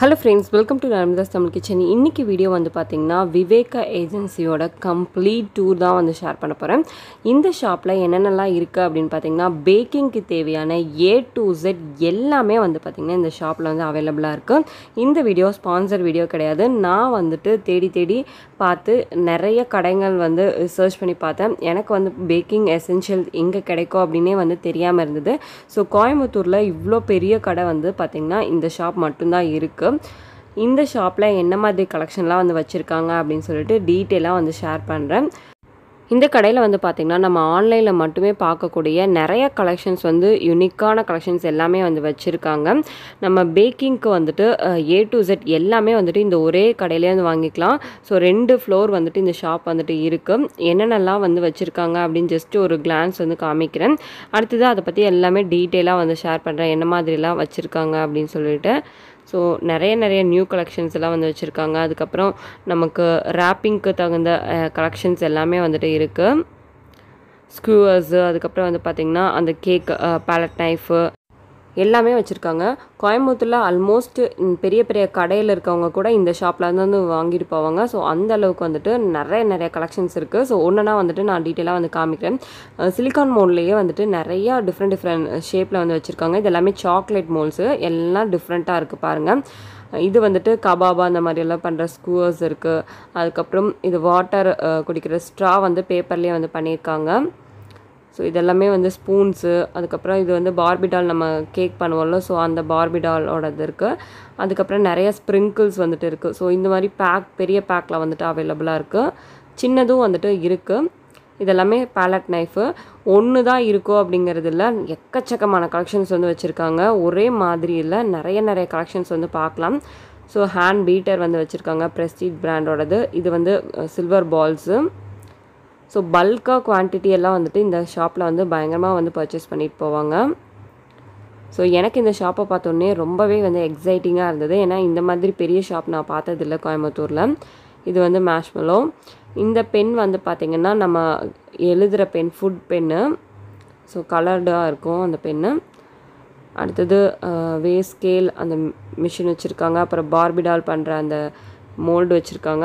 hello friends welcome to Narmada's Tamil kitchen இன்றைக்கி video வந்து பார்த்திங்கன்னா விவேகா ஏஜென்சியோட கம்ப்ளீட் டூர் தான் வந்து ஷேர் பண்ண போகிறேன் இந்த ஷாப்பில் என்னென்னலாம் இருக்குது அப்படின்னு பார்த்திங்கன்னா பேக்கிங்க்கு தேவையான ஏ டு ஜெட் எல்லாமே வந்து பார்த்திங்கன்னா இந்த ஷாப்பில் வந்து அவைலபிளாக இருக்குது இந்த வீடியோ ஸ்பான்சர் வீடியோ கிடையாது நான் வந்துட்டு தேடி தேடி பார்த்து நிறைய கடைகள் வந்து ரிசர்ச் பண்ணி பார்த்தேன் எனக்கு வந்து பேக்கிங் எசென்ஷியல் எங்கே கிடைக்கும் அப்படின்னே வந்து தெரியாமல் இருந்தது ஸோ கோயம்புத்தூரில் இவ்வளோ பெரிய கடை வந்து பார்த்திங்கன்னா இந்த ஷாப் மட்டும்தான் இருக்குது இந்த ஷாப்பில் என்ன மாதிரி கலெக்ஷன்லாம் வந்து வச்சுருக்காங்க அப்படின்னு சொல்லிட்டு டீட்டெயிலாக வந்து ஷேர் பண்ணுறேன் இந்த கடையில் வந்து பார்த்திங்கன்னா நம்ம ஆன்லைனில் மட்டுமே பார்க்கக்கூடிய நிறைய கலெக்ஷன்ஸ் வந்து யுனிக்கான கலெக்ஷன்ஸ் எல்லாமே வந்து வச்சுருக்காங்க நம்ம பேக்கிங்க்கு வந்துட்டு ஏ டு ஜெட் எல்லாமே வந்துட்டு இந்த ஒரே கடையிலே வந்து வாங்கிக்கலாம் ஸோ ரெண்டு ஃப்ளோர் வந்துட்டு இந்த ஷாப் வந்துட்டு இருக்குது என்னென்னலாம் வந்து வச்சுருக்காங்க அப்படின்னு ஜஸ்ட் ஒரு கிளான்ஸ் வந்து காமிக்கிறேன் அடுத்தது அதை பற்றி எல்லாமே டீட்டெயிலாக வந்து ஷேர் பண்ணுறேன் என்ன மாதிரிலாம் வச்சுருக்காங்க அப்படின்னு சொல்லிட்டு ஸோ நிறைய நிறைய நியூ கலெக்ஷன்ஸ் எல்லாம் வந்து வச்சுருக்காங்க அதுக்கப்புறம் நமக்கு ரேப்பிங்க்கு தகுந்த கலெக்ஷன்ஸ் எல்லாமே வந்துட்டு இருக்குது ஸ்க்ரூவர்ஸு அதுக்கப்புறம் வந்து பார்த்திங்கன்னா அந்த கேக் பேலட் நைஃபு எல்லாமே வச்சுருக்காங்க கோயம்புத்தூரில் ஆல்மோஸ்ட் பெரிய பெரிய கடையில் இருக்கவங்க கூட இந்த ஷாப்பில் வந்து வாங்கிட்டு போவாங்க ஸோ அந்த அளவுக்கு வந்துட்டு நிறைய நிறைய கலெக்ஷன்ஸ் இருக்குது ஸோ ஒன்றுனா வந்துட்டு நான் டீட்டெயிலாக வந்து காமிக்கிறேன் சிலிக்கான் மோல்லையே வந்துட்டு நிறையா டிஃப்ரெண்ட் டிஃப்ரெண்ட் ஷேப்பில் வந்து வச்சுருக்காங்க இது எல்லாமே சாக்லேட் மோல்ஸு எல்லாம் டிஃப்ரெண்ட்டாக இருக்குது பாருங்கள் இது வந்துட்டு கபாபா அந்த மாதிரியெல்லாம் பண்ணுற ஸ்கூவர்ஸ் இருக்குது அதுக்கப்புறம் இது வாட்டர் குடிக்கிற ஸ்ட்ரா வந்து பேப்பர்லேயே வந்து பண்ணியிருக்காங்க ஸோ இதெல்லாமே வந்து ஸ்பூன்ஸு அதுக்கப்புறம் இது வந்து பார்பிடால் நம்ம கேக் பண்ணுவோம்ல ஸோ அந்த பார்பிடாலோடது இருக்குது அதுக்கப்புறம் நிறைய ஸ்ப்ரிங்கிள்ஸ் வந்துட்டு இருக்குது ஸோ இந்த மாதிரி பேக் பெரிய பேக்கில் வந்துட்டு அவைலபிளாக இருக்குது சின்னதும் வந்துட்டு இருக்குது இதெல்லாமே பேலட் நைஃபு ஒன்று தான் இருக்கோ அப்படிங்கிறது இல்லை எக்கச்சக்கமான கலெக்ஷன்ஸ் வந்து வச்சுருக்காங்க ஒரே மாதிரி இல்லை நிறைய நிறைய கலெக்ஷன்ஸ் வந்து பார்க்கலாம் ஸோ ஹேண்ட் பீட்டர் வந்து வச்சுருக்காங்க ப்ரெஸ்டீட் பிராண்டோடது இது வந்து சில்வர் பால்ஸு ஸோ பல்காக குவான்டிட்டி எல்லாம் வந்துட்டு இந்த ஷாப்பில் வந்து பயங்கரமாக வந்து பர்ச்சேஸ் பண்ணிட்டு போவாங்க ஸோ எனக்கு இந்த ஷாப்பை பார்த்தோன்னே ரொம்பவே வந்து எக்ஸைட்டிங்காக இருந்தது ஏன்னா இந்த மாதிரி பெரிய ஷாப் நான் பார்த்ததில்ல கோயம்புத்தூரில் இது வந்து மேஷ்மலோ இந்த பென் வந்து பார்த்திங்கன்னா நம்ம எழுதுகிற பென் ஃபுட் பென்னு ஸோ கலர்டாக இருக்கும் அந்த பென்னு அடுத்தது வே ஸ்கேல் அந்த மிஷின் வச்சுருக்காங்க அப்புறம் பார்பிடால் பண்ணுற அந்த மோல்டு வச்சுருக்காங்க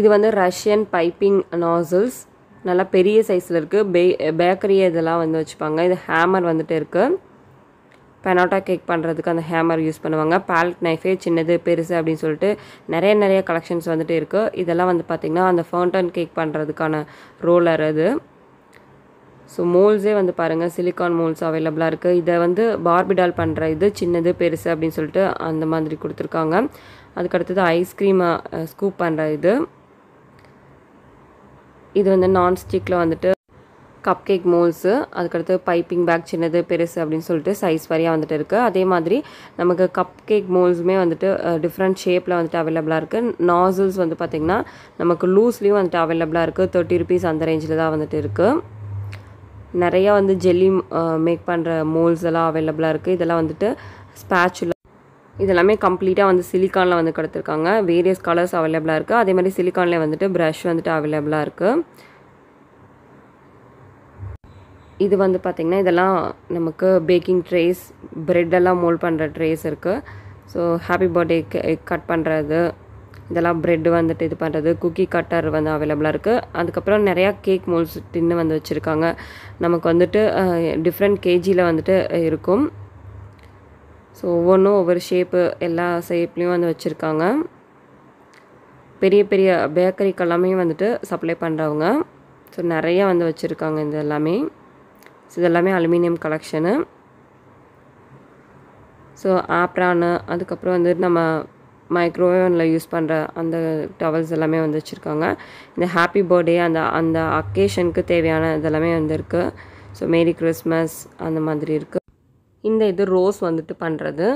இது வந்து ரஷ்யன் பைப்பிங் நாசல்ஸ் நல்லா பெரிய சைஸில் இருக்குது பே பேக்கரி இதெல்லாம் வந்து வச்சுப்பாங்க இது ஹேமர் வந்துட்டு இருக்குது பெனாட்டா கேக் பண்ணுறதுக்கு அந்த ஹேமர் யூஸ் பண்ணுவாங்க பேலட் நைஃபே சின்னது பெருசு அப்படின்னு சொல்லிட்டு நிறைய நிறைய கலெக்ஷன்ஸ் வந்துட்டு இருக்குது இதெல்லாம் வந்து பார்த்திங்கன்னா அந்த ஃபவுண்டன் கேக் பண்ணுறதுக்கான ரோலர் அது ஸோ மோல்ஸே வந்து பாருங்கள் சிலிக்கான் மோல்ஸ் அவைலபிளாக இருக்குது இதை வந்து பார்பிடால் பண்ணுற இது சின்னது பெருசு அப்படின்னு சொல்லிட்டு அந்த மாதிரி கொடுத்துருக்காங்க அதுக்கடுத்தது ஐஸ்கிரீமை ஸ்கூப் பண்ணுற இது இது வந்து நான்ஸ்டிக்கில் வந்துட்டு கப் கேக் மோல்ஸு அதுக்கடுத்து பைப்பிங் பேக் சின்னது பெருசு அப்படின்னு சொல்லிட்டு சைஸ் வரையாக வந்துட்டு இருக்குது அதே மாதிரி நமக்கு கப் கேக் மோல்ஸுமே வந்துட்டு டிஃப்ரெண்ட் ஷேப்பில் வந்துட்டு அவைலபிளாக இருக்குது நாசில்ஸ் வந்து பார்த்திங்கன்னா நமக்கு லூஸ்லேயும் வந்துட்டு அவைலபிளாக இருக்குது தேர்ட்டி ருபீஸ் அந்த ரேஞ்சில் தான் வந்துட்டு இருக்குது நிறையா வந்து ஜெல்லி மேக் பண்ணுற மோல்ஸ் எல்லாம் அவைலபிளாக இருக்குது இதெல்லாம் வந்துட்டு ஸ்பேச்சுல இதெல்லாமே கம்ப்ளீட்டாக வந்து சிலிக்கானில் வந்து கொடுத்துருக்காங்க வேரியஸ் கலர்ஸ் அவைலபிளாக இருக்குது அதே மாதிரி சிலிக்கானில் வந்துட்டு ப்ரஷ் வந்துட்டு அவைலபிளாக இருக்குது இது வந்து பார்த்திங்கன்னா இதெல்லாம் நமக்கு பேக்கிங் ட்ரேஸ் ப்ரெட்டெல்லாம் மோல்ட் பண்ணுற ட்ரேஸ் இருக்குது ஸோ ஹாப்பி பர்த்டே கட் பண்ணுறது இதெல்லாம் ப்ரெட் வந்துட்டு இது பண்ணுறது குக்கி கட்டர் வந்து அவைலபிளாக இருக்குது அதுக்கப்புறம் நிறையா கேக் மோல்ஸ் டின்னு வந்து வச்சுருக்காங்க நமக்கு வந்துட்டு டிஃப்ரெண்ட் கேஜியில் வந்துட்டு இருக்கும் ஸோ ஒவ்வொன்றும் ஒவ்வொரு ஷேப்பு எல்லா ஷேப்லேயும் வந்து வச்சுருக்காங்க பெரிய பெரிய பேக்கரிக்கெல்லாமே வந்துட்டு சப்ளை பண்ணுறவங்க ஸோ நிறைய வந்து வச்சுருக்காங்க இது எல்லாமே ஸோ இதெல்லாமே அலுமினியம் கலெக்ஷனு ஸோ ஆப்ரானு அதுக்கப்புறம் வந்துட்டு நம்ம மைக்ரோவேவனில் யூஸ் பண்ணுற அந்த டவல்ஸ் எல்லாமே வந்து வச்சுருக்காங்க இந்த ஹாப்பி பர்த்டே அந்த அந்த அக்கேஷனுக்கு தேவையான இதெல்லாமே வந்து ஸோ மேரி கிறிஸ்மஸ் அந்த மாதிரி இருக்குது இந்த இது ரோஸ் வந்துட்டு பண்ணுறது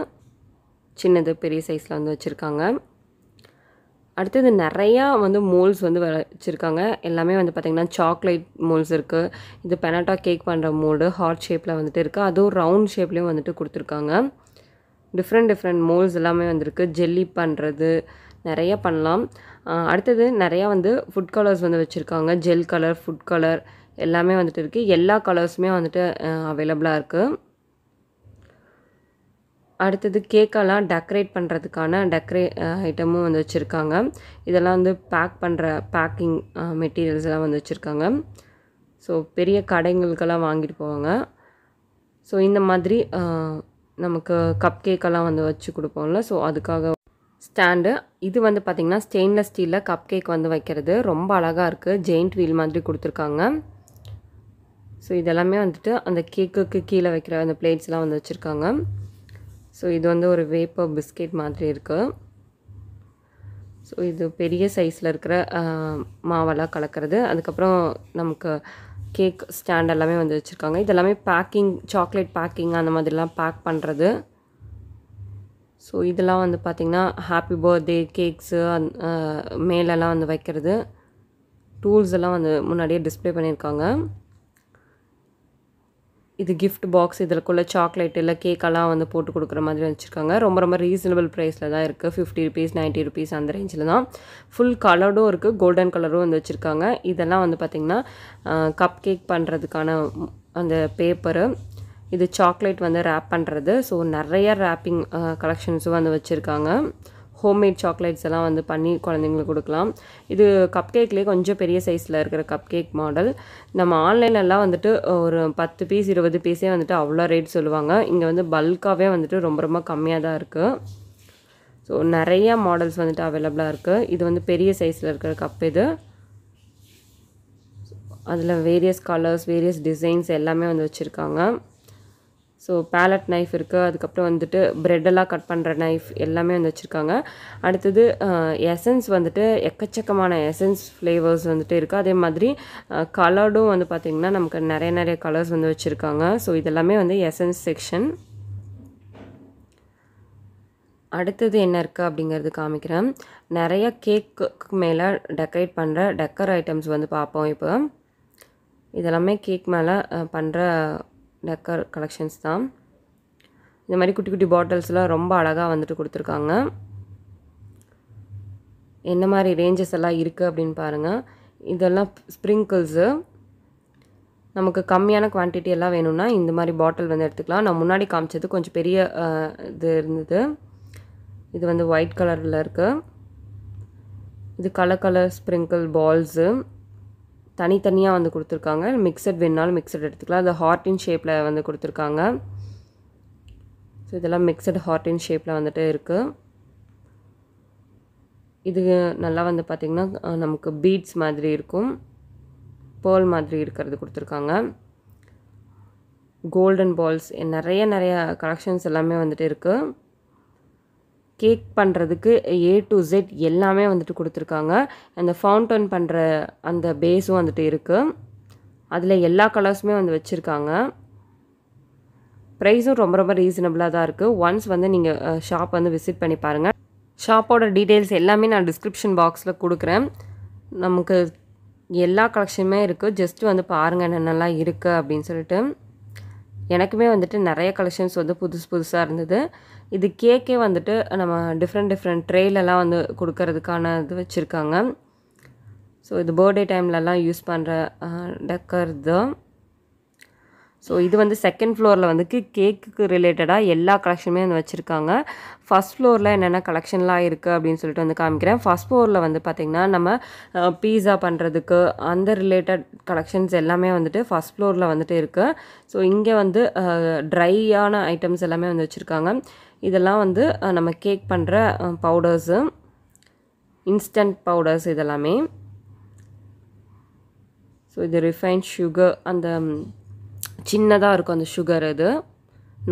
சின்னது பெரிய சைஸில் வந்து வச்சுருக்காங்க அடுத்தது நிறையா வந்து மோல்ஸ் வந்து வச்சுருக்காங்க எல்லாமே வந்து பார்த்திங்கன்னா சாக்லேட் மோல்ஸ் இருக்குது இது பெனாட்டா கேக் பண்ணுற மோல்டு ஹார்ட் ஷேப்பில் வந்துட்டு இருக்குது அதுவும் ரவுண்ட் ஷேப்லேயும் வந்துட்டு கொடுத்துருக்காங்க டிஃப்ரெண்ட் டிஃப்ரெண்ட் மோல்ஸ் எல்லாமே வந்திருக்கு ஜெல்லி பண்ணுறது நிறையா பண்ணலாம் அடுத்தது நிறையா வந்து ஃபுட் கலர்ஸ் வந்து வச்சுருக்காங்க ஜெல் கலர் ஃபுட் கலர் எல்லாமே வந்துட்டு இருக்குது எல்லா கலர்ஸுமே வந்துட்டு அவைலபிளாக இருக்குது அடுத்தது கேக்கெல்லாம் டெக்கரேட் பண்ணுறதுக்கான டெக்கரே ஐட்டமும் வந்து வச்சுருக்காங்க இதெல்லாம் வந்து பேக் பண்ணுற பேக்கிங் மெட்டீரியல்ஸ் எல்லாம் வந்து வச்சுருக்காங்க ஸோ பெரிய கடைங்களுக்கெல்லாம் வாங்கிட்டு போவாங்க ஸோ இந்த மாதிரி நமக்கு கப் கேக்கெல்லாம் வந்து வச்சு கொடுப்போம்ல ஸோ அதுக்காக ஸ்டாண்டு இது வந்து பார்த்திங்கன்னா ஸ்டெயின்லெஸ் ஸ்டீலில் கப் கேக் வந்து வைக்கிறது ரொம்ப அழகாக இருக்குது ஜெயிண்ட் வீல் மாதிரி கொடுத்துருக்காங்க ஸோ இதெல்லாமே வந்துட்டு அந்த கேக்குக்கு கீழே வைக்கிற அந்த பிளேட்ஸ்லாம் வந்து வச்சுருக்காங்க ஸோ இது வந்து ஒரு வேப்பர் பிஸ்கெட் மாதிரி இருக்குது ஸோ இது பெரிய சைஸில் இருக்கிற மாவெல்லாம் கலக்கிறது அதுக்கப்புறம் நமக்கு கேக் ஸ்டாண்ட் எல்லாமே வந்து வச்சுருக்காங்க இதெல்லாமே பேக்கிங் சாக்லேட் பேக்கிங் அந்த மாதிரிலாம் பேக் பண்ணுறது ஸோ இதெல்லாம் வந்து பார்த்திங்கன்னா ஹாப்பி பர்த்டே கேக்ஸு அந் மேலெல்லாம் வந்து வைக்கிறது டூல்ஸ் எல்லாம் வந்து முன்னாடியே டிஸ்பிளே பண்ணியிருக்காங்க இது கிஃப்ட் பாக்ஸ் இதற்குள்ளே சாக்லேட் இல்லை கேக்கெல்லாம் வந்து போட்டு கொடுக்குற மாதிரி வச்சுருக்காங்க ரொம்ப ரொம்ப ரீசனபிள் ப்ரைஸில் தான் இருக்குது ஃபிஃப்டி ருபீஸ் நைன்ட்டி ருபீஸ் அந்த ரேஞ்சில் தான் ஃபுல் கலர்டும் இருக்குது கோல்டன் கலரும் வந்து வச்சுருக்காங்க இதெல்லாம் வந்து பார்த்திங்கன்னா கப் கேக் பண்ணுறதுக்கான அந்த பேப்பரு இது சாக்லேட் வந்து ரேப் பண்ணுறது ஸோ நிறைய ரேப்பிங் கலெக்ஷன்ஸும் வந்து வச்சுருக்காங்க ஹோம்மேட் சாக்லேட்ஸ் எல்லாம் வந்து பண்ணி குழந்தைங்களுக்கு கொடுக்கலாம் இது கப் கேக்லேயே கொஞ்சம் பெரிய சைஸில் இருக்கிற கப் கேக் மாடல் நம்ம ஆன்லைன்லலாம் வந்துட்டு ஒரு பத்து பீஸ் இருபது பீஸே வந்துட்டு அவ்வளோ ரேட் சொல்லுவாங்க இங்கே வந்து பல்காகவே வந்துட்டு ரொம்ப ரொம்ப கம்மியாக தான் இருக்குது ஸோ நிறையா மாடல்ஸ் வந்துட்டு அவைலபிளாக இருக்குது இது வந்து பெரிய சைஸில் இருக்கிற கப் இது அதில் வேரியஸ் கலர்ஸ் வேரியஸ் டிசைன்ஸ் எல்லாமே வந்து வச்சுருக்காங்க ஸோ பேலட் நைஃப் இருக்குது அதுக்கப்புறம் வந்துட்டு ப்ரெட்டெல்லாம் கட் பண்ணுற நைஃப் எல்லாமே வந்து வச்சுருக்காங்க அடுத்தது எசன்ஸ் வந்துட்டு எக்கச்சக்கமான எசன்ஸ் ஃப்ளேவர்ஸ் வந்துட்டு இருக்குது அதே மாதிரி கலர்டும் வந்து பார்த்திங்கன்னா நமக்கு நிறைய நிறைய கலர்ஸ் வந்து வச்சுருக்காங்க ஸோ இதெல்லாமே வந்து எசன்ஸ் செக்ஷன் அடுத்தது என்ன இருக்குது அப்படிங்கிறது காமிக்கிறேன் நிறைய கேக்கு மேலே டெக்கரேட் பண்ணுற டெக்கர் ஐட்டம்ஸ் வந்து பார்ப்போம் இப்போ இதெல்லாமே கேக் மேலே பண்ணுற டெக்கர் கலெக்ஷன்ஸ் தான் இந்த மாதிரி குட்டி குட்டி பாட்டில்ஸ்லாம் ரொம்ப அழகாக வந்துட்டு கொடுத்துருக்காங்க என்ன மாதிரி ரேஞ்சஸ் எல்லாம் இருக்குது அப்படின்னு பாருங்கள் இதெல்லாம் ஸ்ப்ரிங்கிள்ஸு நமக்கு கம்மியான குவான்டிட்டி எல்லாம் வேணும்னா இந்த மாதிரி பாட்டில் வந்து எடுத்துக்கலாம் நான் முன்னாடி காமிச்சது கொஞ்சம் பெரிய இது இருந்தது இது வந்து ஒயிட் கலரில் இருக்குது இது கலர் கலர் ஸ்ப்ரிங்கிள் பால்ஸு தனித்தனியாக வந்து கொடுத்துருக்காங்க மிக்சட் வேணாலும் மிக்சட் எடுத்துக்கலாம் அது ஹார்ட்டின் ஷேப்பில் வந்து கொடுத்துருக்காங்க ஸோ இதெல்லாம் மிக்சட் ஹார்ட்டின் ஷேப்பில் வந்துட்டு இருக்குது இது நல்லா வந்து பார்த்திங்கன்னா நமக்கு பீட்ஸ் மாதிரி இருக்கும் பேர்ல் மாதிரி இருக்கிறது கொடுத்துருக்காங்க கோல்டன் பால்ஸ் நிறைய நிறைய கலெக்ஷன்ஸ் எல்லாமே வந்துட்டு இருக்குது கேக் பண்ணுறதுக்கு ஏ டு ஜெட் எல்லாமே வந்துட்டு கொடுத்துருக்காங்க அந்த ஃபவுண்டன் பண்ணுற அந்த பேஸும் வந்துட்டு இருக்குது அதில் எல்லா கலர்ஸுமே வந்து வச்சுருக்காங்க ப்ரைஸும் ரொம்ப ரொம்ப ரீசனபிளாக தான் இருக்குது ஒன்ஸ் வந்து நீங்கள் ஷாப் வந்து விசிட் பண்ணி பாருங்கள் ஷாப்போட டீட்டெயில்ஸ் எல்லாமே நான் டிஸ்கிரிப்ஷன் பாக்ஸில் கொடுக்குறேன் நமக்கு எல்லா கலெக்ஷனுமே இருக்குது ஜஸ்ட்டு வந்து பாருங்கள் என்னென்னலாம் இருக்குது அப்படின்னு சொல்லிட்டு எனக்குமே வந்துட்டு நிறைய கலெக்ஷன்ஸ் வந்து புதுசு புதுசாக இருந்தது இது கேக்கே வந்துட்டு நம்ம டிஃப்ரெண்ட் டிஃப்ரெண்ட் ட்ரெயிலெலாம் வந்து கொடுக்கறதுக்கான இது வச்சுருக்காங்க ஸோ இது பர்த்டே டைம்லலாம் யூஸ் பண்ணுற டக்கர் தான் ஸோ இது வந்து செகண்ட் ஃப்ளோரில் வந்து கேக்குக்கு ரிலேட்டடாக எல்லா கலெக்ஷனுமே வந்து வச்சுருக்காங்க ஃபஸ்ட் ஃப்ளோரில் என்னென்ன கலெக்ஷன்லாம் இருக்குது அப்படின்னு சொல்லிட்டு வந்து காமிக்கிறேன் ஃபஸ்ட் ஃப்ளோரில் வந்து பார்த்திங்கன்னா நம்ம பீஸா பண்ணுறதுக்கு அந்த ரிலேட்டட் கலெக்ஷன்ஸ் எல்லாமே வந்துட்டு ஃபஸ்ட் ஃப்ளோரில் வந்துட்டு இருக்குது ஸோ இங்கே வந்து ட்ரையான ஐட்டம்ஸ் எல்லாமே வந்து வச்சுருக்காங்க இதெல்லாம் வந்து நம்ம கேக் பண்ணுற பவுடர்ஸு இன்ஸ்டன்ட் பவுடர்ஸ் இதெல்லாமே ஸோ இது ரிஃபைன்ட் சுகர் அந்த சின்னதாக இருக்கும் அந்த சுகர் அது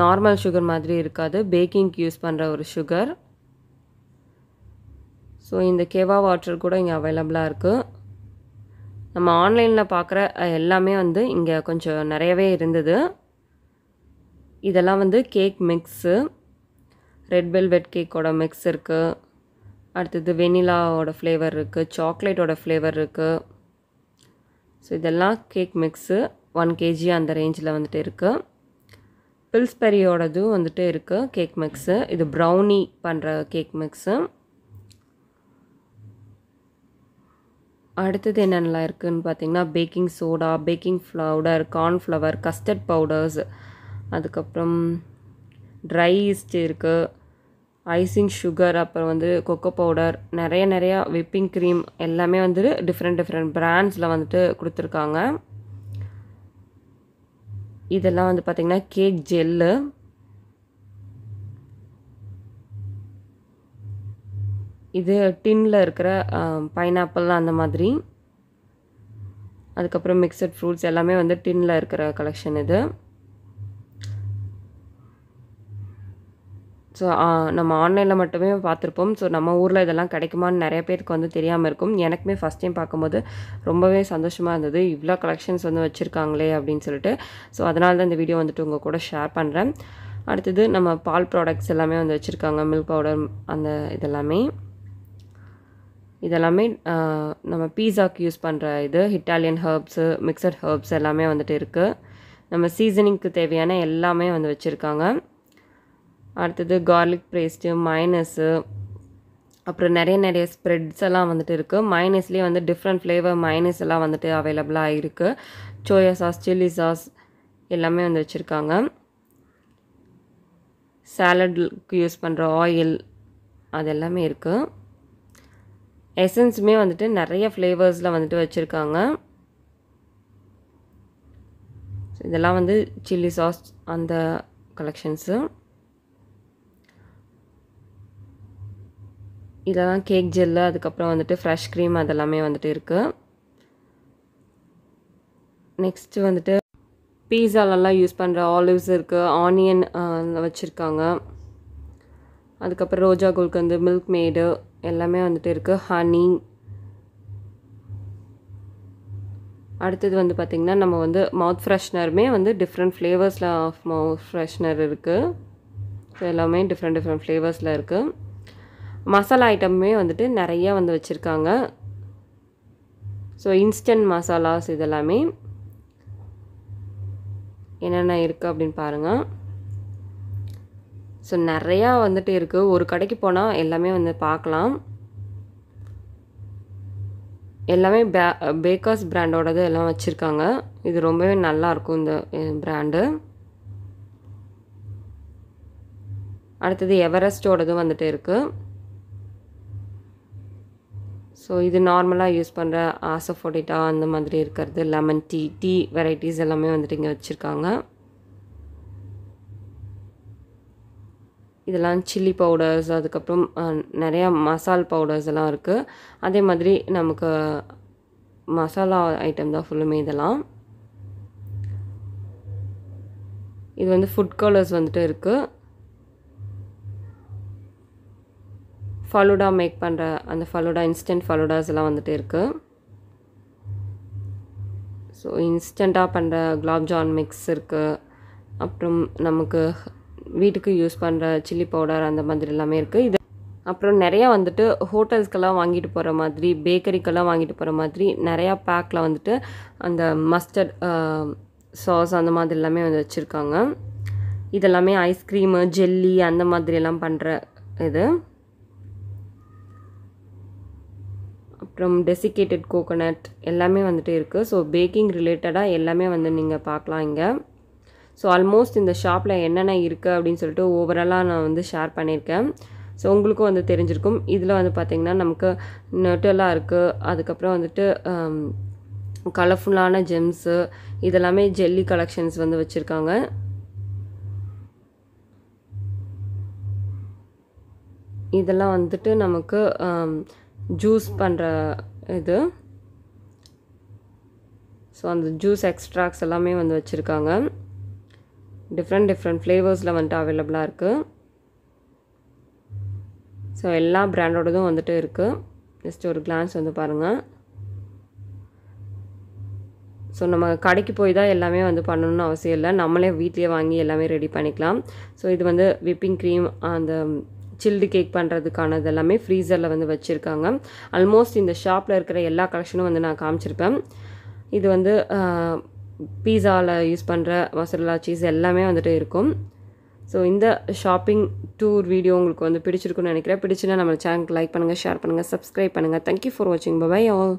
நார்மல் சுகர் மாதிரி இருக்காது பேக்கிங்க்கு யூஸ் பண்ணுற ஒரு சுகர் ஸோ இந்த கேவா வாட்டர் கூட இங்கே அவைலபிளாக இருக்குது நம்ம ஆன்லைனில் பார்க்குற எல்லாமே வந்து இங்கே கொஞ்சம் நிறையவே இருந்தது இதெல்லாம் வந்து கேக் மிக்ஸு ரெட் வெல்வெட் கேக்கோட மிக்ஸ் இருக்குது அடுத்தது வெனிலாவோட ஃப்ளேவர் இருக்குது சாக்லேட்டோட ஃப்ளேவர் இருக்குது ஸோ இதெல்லாம் கேக் மிக்ஸு ஒன் கேஜி அந்த ரேஞ்சில் வந்துட்டு இருக்குது பில்ஸ்பெரியோடது வந்துட்டு இருக்குது கேக் மிக்ஸு இது ப்ரௌனி பண்ணுற கேக் மிக்ஸு அடுத்தது என்னென்னலாம் இருக்குதுன்னு பார்த்தீங்கன்னா baking soda baking powder cornflour custard powders அதுக்கப்புறம் ட்ரை ஈஸ்ட் இருக்குது ஐசிங் சுகர் அப்புறம் வந்து கொக்கோ பவுடர் நிறைய நிறையா விப்பிங் க்ரீம் எல்லாமே வந்துட்டு டிஃப்ரெண்ட் டிஃப்ரெண்ட் ப்ராண்ட்ஸில் வந்துட்டு கொடுத்துருக்காங்க இதெல்லாம் வந்து பார்த்திங்கன்னா கேக் ஜெல்லு இது டின்ல இருக்கிற பைனாப்பிள் அந்த மாதிரி அதுக்கப்புறம் மிக்சட் ஃப்ரூட்ஸ் எல்லாமே வந்து டின்ல இருக்கிற கலெக்ஷன் இது ஸோ நம்ம ஆன்லைனில் மட்டுமே பார்த்துருப்போம் ஸோ நம்ம ஊரில் இதெல்லாம் கிடைக்குமான்னு நிறைய பேருக்கு வந்து தெரியாமல் இருக்கும் எனக்குமே ஃபஸ்ட் டைம் பார்க்கும்போது ரொம்பவே சந்தோஷமாக இருந்தது இவ்வளோ கலெக்ஷன்ஸ் வந்து வச்சுருக்காங்களே அப்படின்னு சொல்லிட்டு ஸோ அதனால தான் இந்த வீடியோ வந்துட்டு உங்கள் கூட ஷேர் பண்ணுறேன் அடுத்தது நம்ம பால் ப்ராடக்ட்ஸ் எல்லாமே வந்து வச்சுருக்காங்க மில்க் பவுடர் அந்த இதெல்லாமே இதெல்லாமே நம்ம பீஸாவுக்கு யூஸ் பண்ணுற இது இட்டாலியன் ஹர்ப்ஸு மிக்சட் ஹர்ப்ஸ் எல்லாமே வந்துட்டு இருக்குது நம்ம சீசனிங்க்கு தேவையான எல்லாமே வந்து வச்சுருக்காங்க அடுத்தது கார்லிக் பேஸ்ட்டு மைனஸு அப்புறம் நிறைய நிறைய ஸ்ப்ரெட்ஸ் எல்லாம் வந்துட்டு இருக்குது மைனஸ்லேயே வந்து டிஃப்ரெண்ட் ஃப்ளேவர் மைனஸ் எல்லாம் வந்துட்டு அவைலபிளாக இருக்குது சோயா சாஸ் சில்லி சாஸ் எல்லாமே வந்து வச்சுருக்காங்க சாலட்க்கு யூஸ் பண்ணுற ஆயில் அது எல்லாமே இருக்குது எசன்ஸுமே வந்துட்டு நிறைய ஃப்ளேவர்ஸில் வந்துட்டு வச்சுருக்காங்க இதெல்லாம் வந்து சில்லி சாஸ் அந்த கலெக்ஷன்ஸு இதெல்லாம் கேக் ஜெல்லு அதுக்கப்புறம் வந்துட்டு ஃப்ரெஷ் க்ரீம் அதெல்லாமே வந்துட்டு இருக்குது நெக்ஸ்ட்டு வந்துட்டு பீஸாலெல்லாம் யூஸ் பண்ணுற ஆலிவ்ஸ் இருக்குது ஆனியன் வச்சுருக்காங்க அதுக்கப்புறம் ரோஜா குல்கந்து மில்க் மேடு எல்லாமே வந்துட்டு இருக்குது ஹனி அடுத்தது வந்து பார்த்திங்கன்னா நம்ம வந்து மவுத் ஃப்ரெஷ்னருமே வந்து டிஃப்ரெண்ட் ஃப்ளேவர்ஸில் ஆஃப் மவுத் ஃப்ரெஷ்னர் இருக்குது ஸோ எல்லாமே டிஃப்ரெண்ட் டிஃப்ரெண்ட் ஃப்ளேவர்ஸில் இருக்குது மசாலா ஐட்டமுமே வந்துட்டு நிறையா வந்து வச்சுருக்காங்க ஸோ இன்ஸ்டன்ட் மசாலாஸ் இதெல்லாமே என்னென்ன இருக்குது அப்படின்னு பாருங்கள் ஸோ நிறையா வந்துட்டு இருக்குது ஒரு கடைக்கு போனால் எல்லாமே வந்து பார்க்கலாம் எல்லாமே பே பேக்கர்ஸ் பிராண்டோடது எல்லாம் வச்சுருக்காங்க இது ரொம்பவே நல்லாயிருக்கும் இந்த பிராண்டு அடுத்தது எவரெஸ்டோடதும் வந்துட்டு இருக்குது ஸோ இது நார்மலாக யூஸ் பண்ணுற ஆசஃபோடிட்டா அந்த மாதிரி இருக்கிறது லெமன் டீ டீ வெரைட்டிஸ் எல்லாமே வந்துட்டு இங்கே வச்சுருக்காங்க இதெல்லாம் சில்லி பவுடர்ஸ் அதுக்கப்புறம் நிறையா மசால் பவுடர்ஸ் எல்லாம் இருக்குது அதே மாதிரி நமக்கு மசாலா ஐட்டம் தான் ஃபுல்லுமே இதெல்லாம் இது வந்து ஃபுட் கலர்ஸ் வந்துட்டு இருக்குது ஃபலூடா மேக் பண்ணுற அந்த ஃபலூடா இன்ஸ்டன்ட் ஃபலூடாஸ் எல்லாம் வந்துட்டு இருக்குது ஸோ இன்ஸ்டண்ட்டாக பண்ணுற குலாப்ஜான் மிக்ஸ் இருக்குது அப்புறம் நமக்கு வீட்டுக்கு யூஸ் பண்ணுற சில்லி பவுடர் அந்த மாதிரி எல்லாமே இருக்குது இது அப்புறம் நிறையா வந்துட்டு ஹோட்டல்ஸ்க்கெல்லாம் வாங்கிட்டு போகிற மாதிரி பேக்கரிக்கெல்லாம் வாங்கிட்டு போகிற மாதிரி நிறையா பேக்கில் வந்துட்டு அந்த மஸ்டர்ட் சாஸ் அந்த மாதிரி எல்லாமே வந்து வச்சுருக்காங்க இதெல்லாமே ஐஸ்கிரீமு ஜெல்லி அந்த மாதிரி எல்லாம் பண்ணுற இது அப்புறம் டெசிகேட்டட் கோகோனட் எல்லாமே வந்துட்டு இருக்குது ஸோ பேக்கிங் ரிலேட்டடாக எல்லாமே வந்து நீங்கள் பார்க்கலாம் இங்கே ஸோ ஆல்மோஸ்ட் இந்த ஷாப்பில் என்னென்ன இருக்குது அப்படின்னு சொல்லிட்டு ஓவராலாக நான் வந்து ஷேர் பண்ணியிருக்கேன் ஸோ உங்களுக்கும் வந்து தெரிஞ்சிருக்கும் இதில் வந்து பார்த்திங்கன்னா நமக்கு நெட்டெல்லாம் இருக்குது அதுக்கப்புறம் வந்துட்டு கலர்ஃபுல்லான ஜெம்ஸு இதெல்லாமே ஜெல்லி கலெக்ஷன்ஸ் வந்து வச்சுருக்காங்க இதெல்லாம் வந்துட்டு நமக்கு ஜூஸ் பண்ணுற இது ஸோ அந்த ஜூஸ் எக்ஸ்ட்ராக்ஸ் எல்லாமே வந்து வச்சுருக்காங்க டிஃப்ரெண்ட் டிஃப்ரெண்ட் ஃப்ளேவர்ஸில் வந்துட்டு அவைலபிளாக இருக்குது ஸோ எல்லா ப்ராண்டோடதும் வந்துட்டு இருக்குது ஜஸ்ட் ஒரு கிளான்ஸ் வந்து பாருங்கள் ஸோ நம்ம கடைக்கு போய் தான் எல்லாமே வந்து பண்ணணும்னு அவசியம் இல்லை நம்மளே வீட்லேயே வாங்கி எல்லாமே ரெடி பண்ணிக்கலாம் ஸோ இது வந்து விப்பிங் க்ரீம் அந்த சில்டு கேக் பண்ணுறதுக்கானது எல்லாமே ஃப்ரீசரில் வந்து வச்சுருக்காங்க ஆல்மோஸ்ட் இந்த ஷாப்பில் இருக்கிற எல்லா கலெக்ஷனும் வந்து நான் காமிச்சிருப்பேன் இது வந்து பீஸாவில் யூஸ் பண்ணுற மசாலா சீஸ் எல்லாமே வந்துட்டு இருக்கும் ஸோ இந்த ஷாப்பிங் டூர் வீடியோ உங்களுக்கு வந்து பிடிச்சிருக்குன்னு நினைக்கிறேன் பிடிச்சுன்னா நம்ம சேனலுக்கு லைக் பண்ணுங்கள் ஷேர் பண்ணுங்கள் சப்ஸ்கிரைப் பண்ணுங்கள் தேங்க்யூ ஃபார் வாட்சிங் பை ஆல்